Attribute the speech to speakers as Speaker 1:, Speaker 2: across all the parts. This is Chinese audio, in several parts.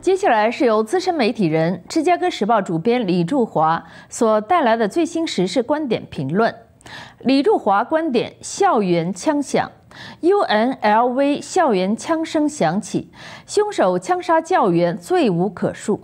Speaker 1: 接下来是由资深媒体人《芝加哥时报》主编李柱华所带来的最新时事观点评论。李柱华观点：校园枪响，UNLV 校园枪声响起，凶手枪杀教员，罪无可恕。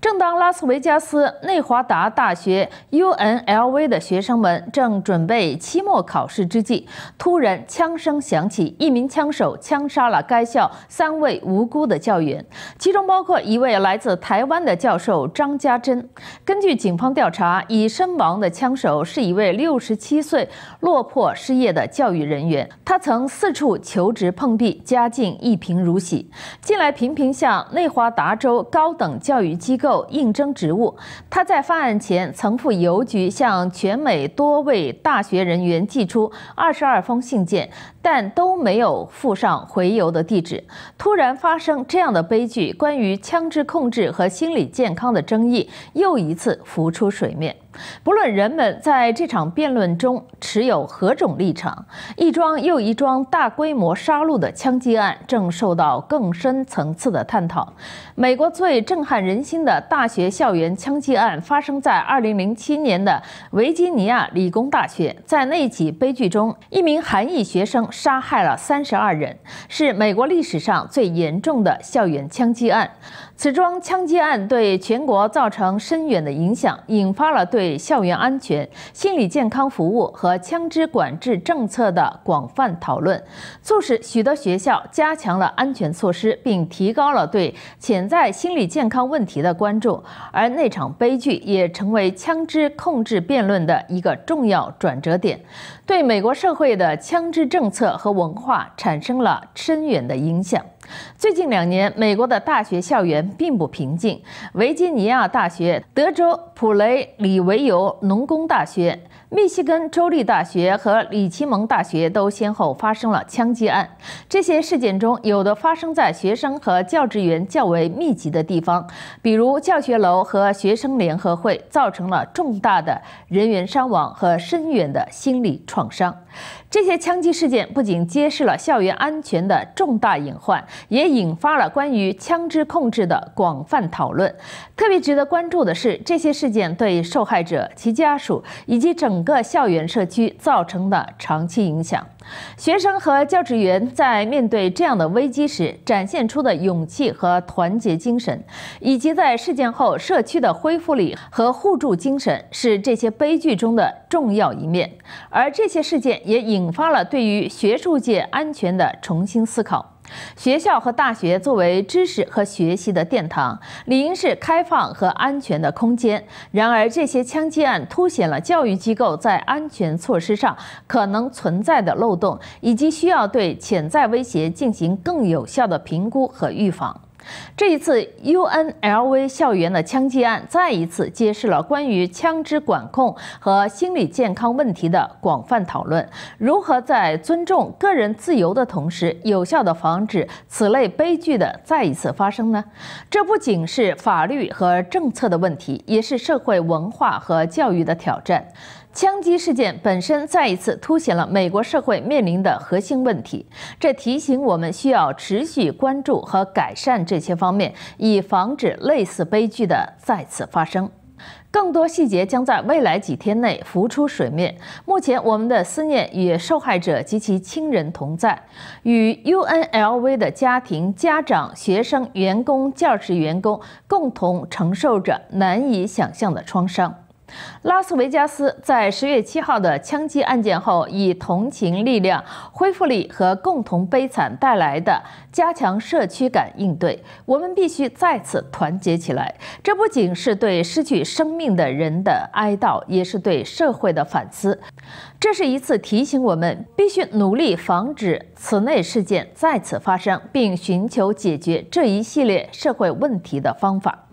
Speaker 1: 正当拉斯维加斯内华达大学 UNLV 的学生们正准备期末考试之际，突然枪声响起，一名枪手枪杀了该校三位无辜的教员，其中包括一位来自台湾的教授张家珍。根据警方调查，已身亡的枪手是一位六十七岁落魄失业的教育人员，他曾四处求职碰壁，家境一贫如洗，近来频频向内华达州高等教育。机构应征职务，他在发案前曾赴邮局向全美多位大学人员寄出二十二封信件，但都没有附上回邮的地址。突然发生这样的悲剧，关于枪支控制和心理健康的争议又一次浮出水面。不论人们在这场辩论中持有何种立场，一桩又一桩大规模杀戮的枪击案正受到更深层次的探讨。美国最震撼人心的大学校园枪击案发生在2007年的维吉尼亚理工大学，在那起悲剧中，一名韩裔学生杀害了32人，是美国历史上最严重的校园枪击案。此桩枪击案对全国造成深远的影响，引发了对对校园安全、心理健康服务和枪支管制政策的广泛讨论，促使许多学校加强了安全措施，并提高了对潜在心理健康问题的关注。而那场悲剧也成为枪支控制辩论的一个重要转折点，对美国社会的枪支政策和文化产生了深远的影响。最近两年，美国的大学校园并不平静。维吉尼亚大学、德州普雷里维尤农工大学。密西根州立大学和里奇蒙大学都先后发生了枪击案。这些事件中，有的发生在学生和教职员较为密集的地方，比如教学楼和学生联合会，造成了重大的人员伤亡和深远的心理创伤。这些枪击事件不仅揭示了校园安全的重大隐患，也引发了关于枪支控制的广泛讨论。特别值得关注的是，这些事件对受害者、其家属以及整整个校园社区造成的长期影响，学生和教职员在面对这样的危机时展现出的勇气和团结精神，以及在事件后社区的恢复力和互助精神，是这些悲剧中的重要一面。而这些事件也引发了对于学术界安全的重新思考。学校和大学作为知识和学习的殿堂，理应是开放和安全的空间。然而，这些枪击案凸显了教育机构在安全措施上可能存在的漏洞，以及需要对潜在威胁进行更有效的评估和预防。这一次 UNLV 校园的枪击案再一次揭示了关于枪支管控和心理健康问题的广泛讨论。如何在尊重个人自由的同时，有效的防止此类悲剧的再一次发生呢？这不仅是法律和政策的问题，也是社会文化和教育的挑战。枪击事件本身再一次凸显了美国社会面临的核心问题，这提醒我们需要持续关注和改善这些方面，以防止类似悲剧的再次发生。更多细节将在未来几天内浮出水面。目前，我们的思念与受害者及其亲人同在，与 UNLV 的家庭、家长、学生、员工、教职员工共同承受着难以想象的创伤。拉斯维加斯在十月七号的枪击案件后，以同情力量、恢复力和共同悲惨带来的加强社区感应对。我们必须再次团结起来。这不仅是对失去生命的人的哀悼，也是对社会的反思。这是一次提醒我们必须努力防止此类事件再次发生，并寻求解决这一系列社会问题的方法。